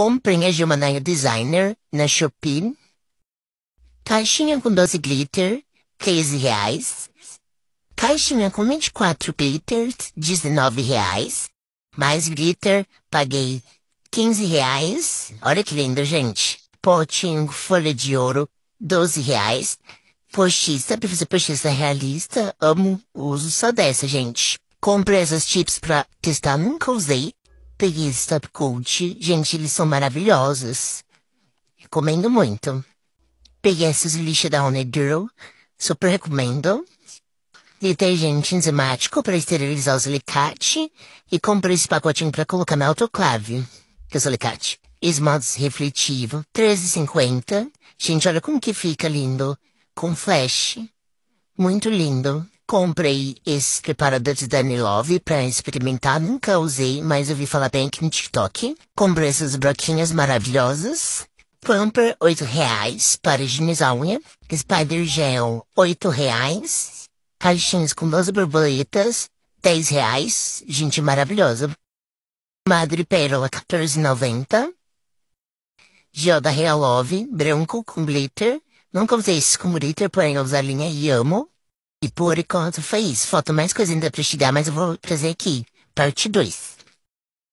Comprem a Gilmanaio Designer na Shopee. Caixinha com 12 glitter, 13 reais. Caixinha com 24 glitters, 19 reais. Mais glitter, paguei 15 reais. Olha que lindo, gente. Potinho, folha de ouro, 12 reais. Pochista, pra fazer pochista realista, amo, uso só dessa, gente. Comprei essas chips pra testar, nunca usei peguei esse Top Coat. Gente, eles são maravilhosos. Recomendo muito. Peguei esses lixos da Honey Girl. Super recomendo. Detergente enzimático para esterilizar os alicate. E comprei esse pacotinho para colocar na autoclave. Que é os alicate. Esmaltes refletivo, 13,50. Gente, olha como que fica lindo. Com flash. Muito lindo. Comprei esse preparador de Danilove para experimentar, nunca usei, mas ouvi falar bem aqui no TikTok. Comprei essas broquinhas maravilhosas. Pumper, 8 reais para higienizar a unha. Spider Gel, 8 reais. Caixinhas com 12 borboletas, 10 reais. Gente maravilhosa. Madre Pérola, 14,90. Gel da Real Love, branco com glitter. Nunca usei esse com glitter, porém eu uso a linha e amo. E por enquanto foi isso. Faltam mais coisas ainda pra estudar, chegar, mas eu vou trazer aqui. Parte 2.